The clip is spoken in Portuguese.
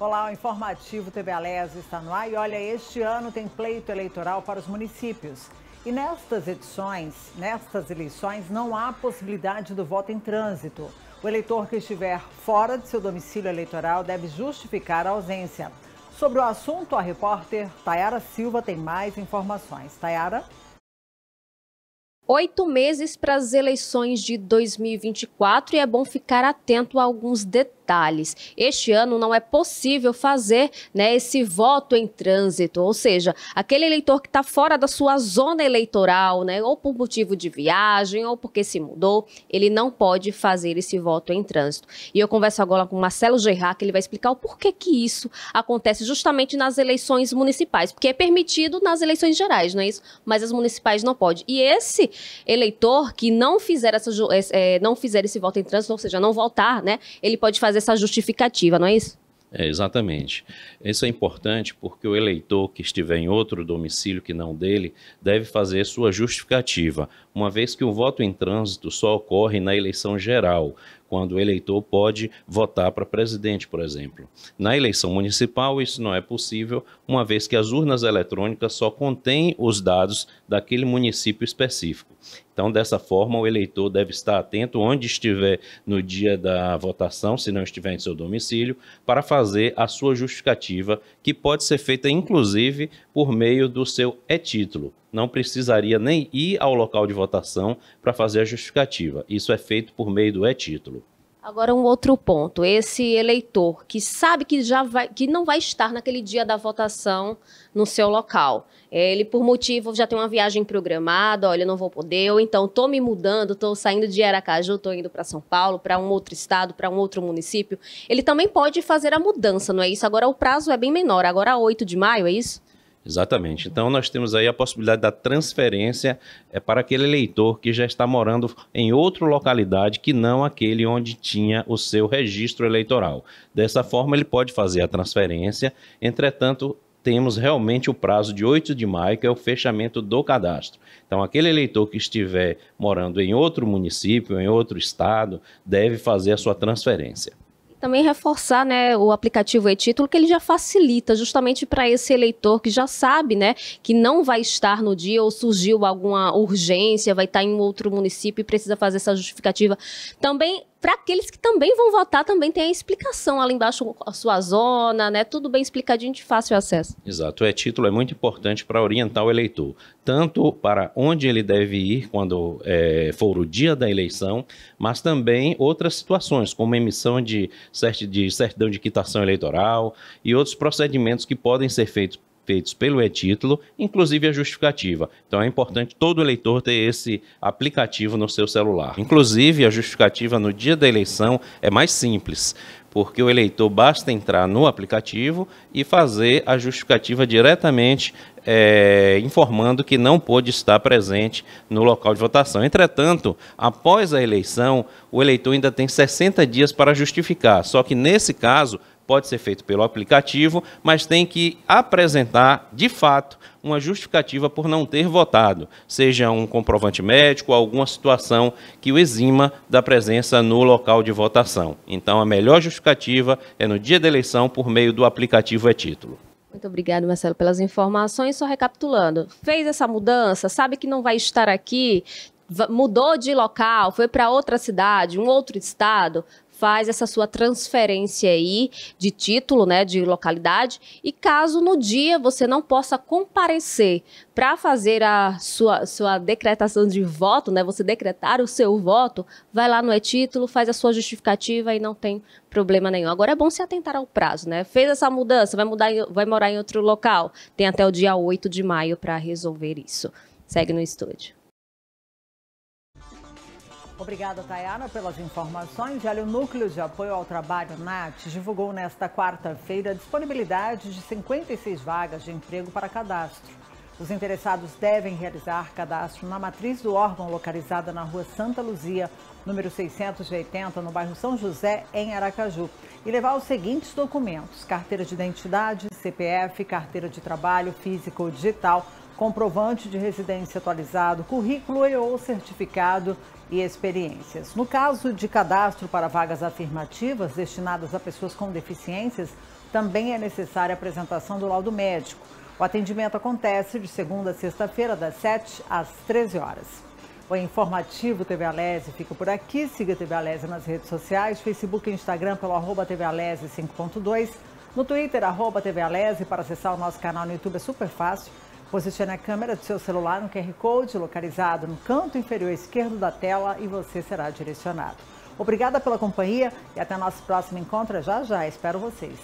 Olá, o informativo TV Alés está no ar e olha, este ano tem pleito eleitoral para os municípios. E nestas edições, nestas eleições, não há possibilidade do voto em trânsito. O eleitor que estiver fora de seu domicílio eleitoral deve justificar a ausência. Sobre o assunto, a repórter Tayara Silva tem mais informações. Tayara? Oito meses para as eleições de 2024 e é bom ficar atento a alguns detalhes detalhes. Este ano não é possível fazer né, esse voto em trânsito, ou seja, aquele eleitor que está fora da sua zona eleitoral, né, ou por motivo de viagem, ou porque se mudou, ele não pode fazer esse voto em trânsito. E eu converso agora com o Marcelo Gerard, que ele vai explicar o porquê que isso acontece justamente nas eleições municipais, porque é permitido nas eleições gerais, não é isso? Mas as municipais não pode. E esse eleitor que não fizer, essa, é, não fizer esse voto em trânsito, ou seja, não votar, né, ele pode fazer essa justificativa, não é isso? É, exatamente. Isso é importante porque o eleitor que estiver em outro domicílio que não dele deve fazer sua justificativa, uma vez que o voto em trânsito só ocorre na eleição geral, quando o eleitor pode votar para presidente, por exemplo. Na eleição municipal, isso não é possível, uma vez que as urnas eletrônicas só contêm os dados daquele município específico. Então, dessa forma, o eleitor deve estar atento onde estiver no dia da votação, se não estiver em seu domicílio, para fazer a sua justificativa, que pode ser feita inclusive por meio do seu e-título. Não precisaria nem ir ao local de votação para fazer a justificativa. Isso é feito por meio do e-título. Agora um outro ponto, esse eleitor que sabe que já vai, que não vai estar naquele dia da votação no seu local, é, ele por motivo já tem uma viagem programada, olha, não vou poder, ou então estou me mudando, estou saindo de Aracaju, estou indo para São Paulo, para um outro estado, para um outro município, ele também pode fazer a mudança, não é isso? Agora o prazo é bem menor, agora 8 de maio, é isso? Exatamente. Então, nós temos aí a possibilidade da transferência é, para aquele eleitor que já está morando em outra localidade que não aquele onde tinha o seu registro eleitoral. Dessa forma, ele pode fazer a transferência, entretanto, temos realmente o prazo de 8 de maio, que é o fechamento do cadastro. Então, aquele eleitor que estiver morando em outro município, em outro estado, deve fazer a sua transferência também reforçar né, o aplicativo e-título, que ele já facilita justamente para esse eleitor que já sabe né, que não vai estar no dia ou surgiu alguma urgência, vai estar em outro município e precisa fazer essa justificativa. Também para aqueles que também vão votar, também tem a explicação ali embaixo, a sua zona, né? Tudo bem explicadinho de fácil acesso. Exato. É título é muito importante para orientar o eleitor, tanto para onde ele deve ir quando é, for o dia da eleição, mas também outras situações, como emissão de, certidão de quitação eleitoral e outros procedimentos que podem ser feitos feitos pelo e-título, inclusive a justificativa. Então é importante todo eleitor ter esse aplicativo no seu celular. Inclusive, a justificativa no dia da eleição é mais simples porque o eleitor basta entrar no aplicativo e fazer a justificativa diretamente é, informando que não pôde estar presente no local de votação. Entretanto, após a eleição, o eleitor ainda tem 60 dias para justificar, só que nesse caso pode ser feito pelo aplicativo, mas tem que apresentar, de fato, uma justificativa por não ter votado, seja um comprovante médico, alguma situação que o exima da presença no local de votação. Então, a melhor justificativa é no dia da eleição por meio do aplicativo e é título. Muito obrigado, Marcelo, pelas informações. Só recapitulando, fez essa mudança, sabe que não vai estar aqui, mudou de local, foi para outra cidade, um outro estado, faz essa sua transferência aí de título, né, de localidade, e caso no dia você não possa comparecer para fazer a sua, sua decretação de voto, né, você decretar o seu voto, vai lá no e-título, faz a sua justificativa e não tem problema nenhum. Agora é bom se atentar ao prazo, né? Fez essa mudança, vai mudar, vai morar em outro local, tem até o dia 8 de maio para resolver isso. Segue no estúdio. Obrigada, Tayana, pelas informações. olha, o Núcleo de Apoio ao Trabalho, NAT, divulgou nesta quarta-feira a disponibilidade de 56 vagas de emprego para cadastro. Os interessados devem realizar cadastro na matriz do órgão localizada na rua Santa Luzia, número 680, no bairro São José, em Aracaju, e levar os seguintes documentos: carteira de identidade, CPF, carteira de trabalho física ou digital, comprovante de residência atualizado, currículo e ou certificado e experiências. No caso de cadastro para vagas afirmativas destinadas a pessoas com deficiências, também é necessária a apresentação do laudo médico. O atendimento acontece de segunda a sexta-feira, das 7 às 13 horas. O informativo TV Alese fica por aqui. Siga a TV Alese nas redes sociais, Facebook e Instagram pelo arroba TV Alese 5.2. No Twitter, arroba TV Alese. Para acessar o nosso canal no YouTube é super fácil. Posicione a câmera do seu celular no QR Code localizado no canto inferior esquerdo da tela e você será direcionado. Obrigada pela companhia e até nosso próximo encontro já já. Espero vocês.